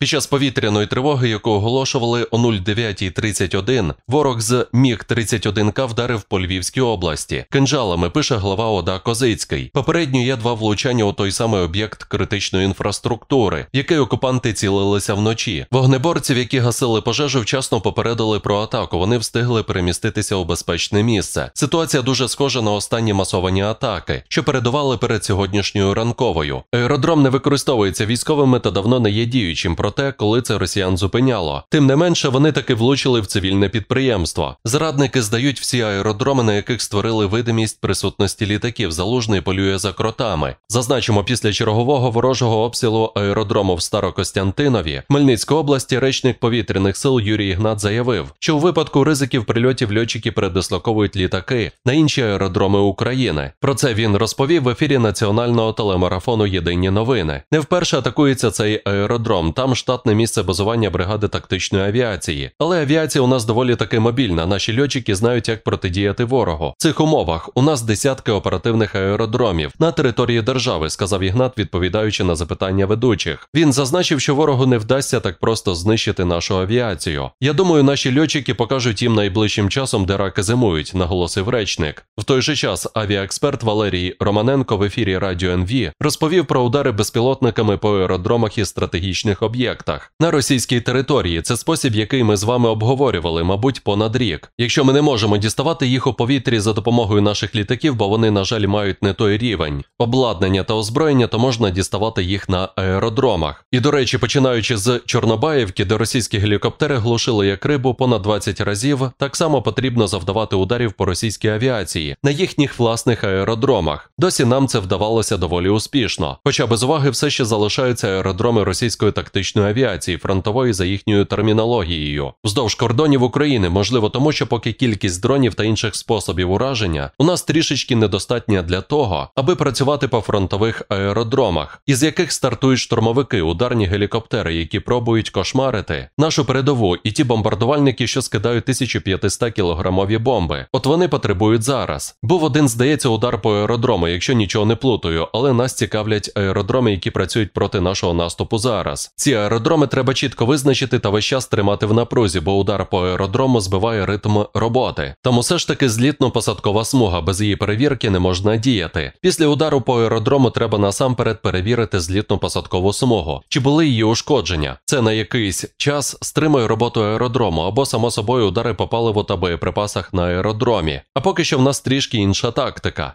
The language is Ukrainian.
Під час повітряної тривоги, яку оголошували о 09.31, ворог з міг 31 к вдарив по Львівській області. Кинжалами пише глава Ода Козицький. Попередньо є два влучання у той самий об'єкт критичної інфраструктури, в який окупанти цілилися вночі. Вогнеборців, які гасили пожежу, вчасно попередили про атаку. Вони встигли переміститися у безпечне місце. Ситуація дуже схожа на останні масовані атаки, що передували перед сьогоднішньою ранковою. Аеродром не використовується військовими та давно не є діючим. про про те, коли це росіян зупиняло. Тим не менше, вони таки влучили в цивільне підприємство. Зрадники здають всі аеродроми, на яких створили видимість присутності літаків. Залужний полює за кротами. Зазначимо, після чергового ворожого обстрілу аеродрому в Старокостянтинові Мельницької області речник повітряних сил Юрій Ігнат заявив, що у випадку ризиків прильотів льотчики передислоковують літаки на інші аеродроми України. Про це він розповів в ефірі національного телемарафону Єдині новини. Не вперше атакується цей аеродром. Там штатне місце базування бригади тактичної авіації. Але авіація у нас доволі таки мобільна. Наші льотчики знають, як протидіяти ворогу. В цих умовах у нас десятки оперативних аеродромів на території держави, сказав Ігнат, відповідаючи на запитання ведучих. Він зазначив, що ворогу не вдасться так просто знищити нашу авіацію. Я думаю, наші льотчики покажуть їм найближчим часом, де раки зимують, наголосив речник. В той же час авіаексперт Валерій Романенко в ефірі Радіо НВ розповів про удари безпілотниками по аеродромах і стратегічних об'єктів проєктах на російській території. Це спосіб, який ми з вами обговорювали, мабуть, понад рік. Якщо ми не можемо діставати їх у повітрі за допомогою наших літаків, бо вони, на жаль, мають не той рівень обладнання та озброєння, то можна діставати їх на аеродромах. І до речі, починаючи з Чорнобаївки, де російські гелікоптери глушили як рибу понад 20 разів, так само потрібно завдавати ударів по російській авіації на їхніх власних аеродромах. Досі нам це вдавалося доволі успішно, хоча без уваги все ще залишаються аеродроми російської тактичної стратегічної авіації фронтової за їхньою термінологією вздовж кордонів України, можливо, тому що поки кількість дронів та інших способів ураження у нас трішечки недостатня для того, аби працювати по фронтових аеродромах, із яких стартують штурмовики, ударні гелікоптери, які пробують кошмарити нашу передову, і ті бомбардувальники, що скидають 1500 кілограмові бомби. От вони потребують зараз. Був один, здається, удар по аеродрому, якщо нічого не плутаю, але нас цікавлять аеродроми, які працюють проти нашого наступу зараз. Ці Аеродроми треба чітко визначити та весь час тримати в напрузі, бо удар по аеродрому збиває ритм роботи. Тому все ж таки злітно-посадкова смуга, без її перевірки не можна діяти. Після удару по аеродрому треба насамперед перевірити злітно-посадкову смугу, чи були її ушкодження. Це на якийсь час стримує роботу аеродрому або, само собою, удари по паливу та боєприпасах на аеродромі. А поки що в нас трішки інша тактика.